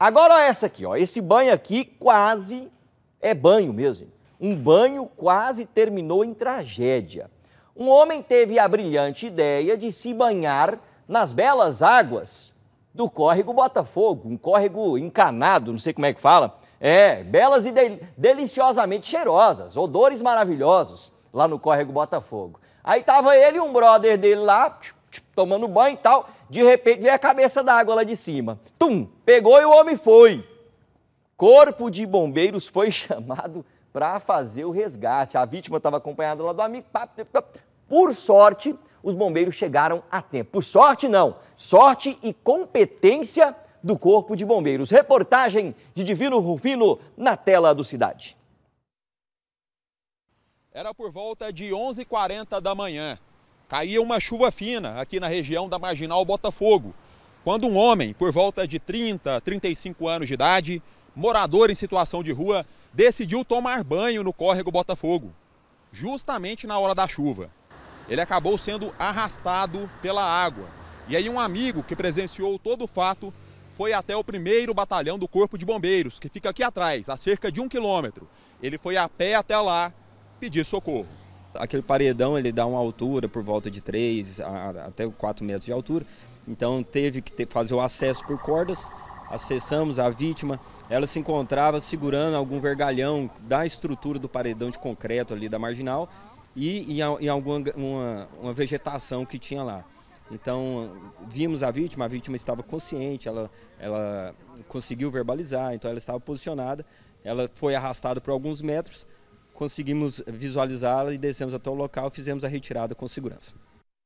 Agora ó, essa aqui, ó, esse banho aqui quase é banho mesmo. Um banho quase terminou em tragédia. Um homem teve a brilhante ideia de se banhar nas belas águas do córrego Botafogo, um córrego encanado, não sei como é que fala. É, belas e de deliciosamente cheirosas, odores maravilhosos lá no córrego Botafogo. Aí tava ele e um brother dele lá, Tipo, tomando banho e tal. De repente veio a cabeça da água lá de cima. Tum! Pegou e o homem foi. Corpo de bombeiros foi chamado para fazer o resgate. A vítima estava acompanhada lá do amigo. Por sorte, os bombeiros chegaram a tempo. Por sorte, não. Sorte e competência do Corpo de Bombeiros. Reportagem de Divino Rufino na tela do Cidade. Era por volta de 11h40 da manhã. Caía uma chuva fina aqui na região da Marginal Botafogo, quando um homem, por volta de 30, 35 anos de idade, morador em situação de rua, decidiu tomar banho no córrego Botafogo, justamente na hora da chuva. Ele acabou sendo arrastado pela água. E aí um amigo que presenciou todo o fato foi até o primeiro batalhão do Corpo de Bombeiros, que fica aqui atrás, a cerca de um quilômetro. Ele foi a pé até lá pedir socorro. Aquele paredão ele dá uma altura por volta de 3 a, até 4 metros de altura, então teve que ter, fazer o acesso por cordas. Acessamos a vítima, ela se encontrava segurando algum vergalhão da estrutura do paredão de concreto ali da marginal e em alguma uma, uma vegetação que tinha lá. Então, vimos a vítima, a vítima estava consciente, ela, ela conseguiu verbalizar, então ela estava posicionada, ela foi arrastada por alguns metros, conseguimos visualizá-la e descemos até o local, fizemos a retirada com segurança.